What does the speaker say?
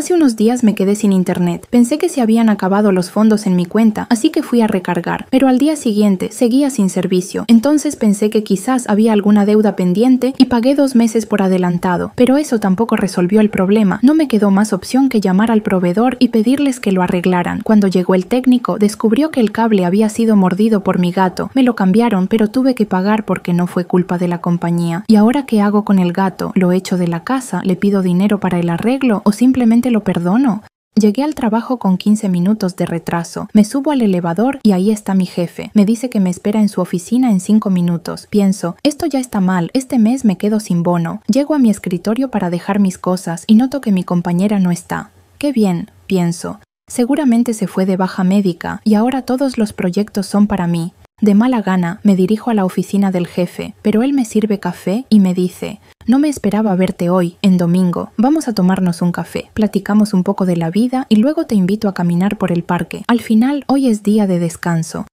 Hace unos días me quedé sin internet. Pensé que se habían acabado los fondos en mi cuenta, así que fui a recargar. Pero al día siguiente seguía sin servicio. Entonces pensé que quizás había alguna deuda pendiente y pagué dos meses por adelantado. Pero eso tampoco resolvió el problema. No me quedó más opción que llamar al proveedor y pedirles que lo arreglaran. Cuando llegó el técnico, descubrió que el cable había sido mordido por mi gato. Me lo cambiaron, pero tuve que pagar porque no fue culpa de la compañía. ¿Y ahora qué hago con el gato? ¿Lo echo de la casa? ¿Le pido dinero para el arreglo? ¿O simplemente lo perdono. Llegué al trabajo con 15 minutos de retraso. Me subo al elevador y ahí está mi jefe. Me dice que me espera en su oficina en 5 minutos. Pienso, esto ya está mal, este mes me quedo sin bono. Llego a mi escritorio para dejar mis cosas y noto que mi compañera no está. Qué bien, pienso. Seguramente se fue de baja médica y ahora todos los proyectos son para mí. De mala gana me dirijo a la oficina del jefe, pero él me sirve café y me dice No me esperaba verte hoy, en domingo, vamos a tomarnos un café, platicamos un poco de la vida y luego te invito a caminar por el parque. Al final, hoy es día de descanso,